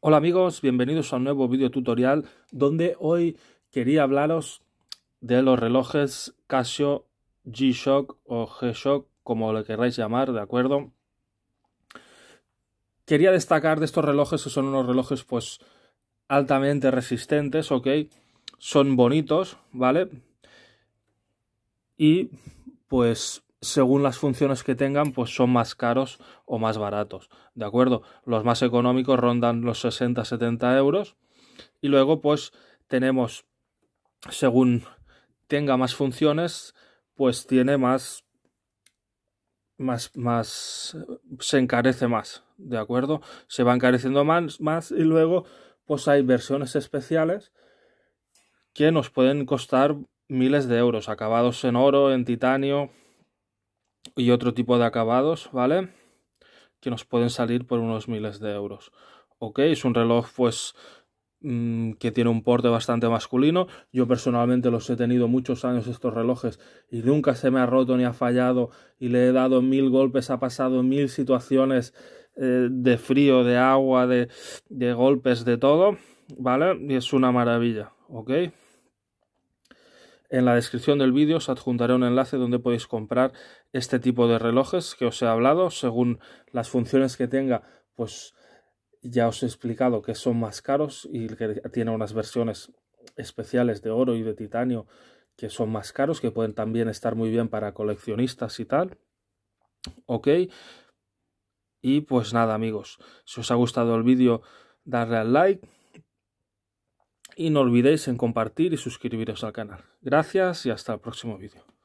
Hola amigos, bienvenidos a un nuevo video tutorial donde hoy quería hablaros de los relojes Casio G-Shock o G-Shock, como lo queráis llamar, ¿de acuerdo? Quería destacar de estos relojes que son unos relojes pues altamente resistentes, ¿ok? Son bonitos, ¿vale? Y pues según las funciones que tengan, pues son más caros o más baratos. ¿De acuerdo? Los más económicos rondan los 60-70 euros. Y luego, pues tenemos, según tenga más funciones, pues tiene más, más, más, se encarece más. ¿De acuerdo? Se va encareciendo más, más y luego, pues hay versiones especiales que nos pueden costar miles de euros, acabados en oro, en titanio, y otro tipo de acabados, ¿vale? Que nos pueden salir por unos miles de euros. Ok, es un reloj pues mm, que tiene un porte bastante masculino. Yo personalmente los he tenido muchos años estos relojes y nunca se me ha roto ni ha fallado y le he dado mil golpes, ha pasado mil situaciones eh, de frío, de agua, de golpes, de todo, ¿vale? Y es una maravilla, ¿ok? En la descripción del vídeo os adjuntaré un enlace donde podéis comprar este tipo de relojes que os he hablado. Según las funciones que tenga, pues ya os he explicado que son más caros y que tiene unas versiones especiales de oro y de titanio que son más caros, que pueden también estar muy bien para coleccionistas y tal. Ok. Y pues nada amigos, si os ha gustado el vídeo, darle al like, y no olvidéis en compartir y suscribiros al canal. Gracias y hasta el próximo vídeo.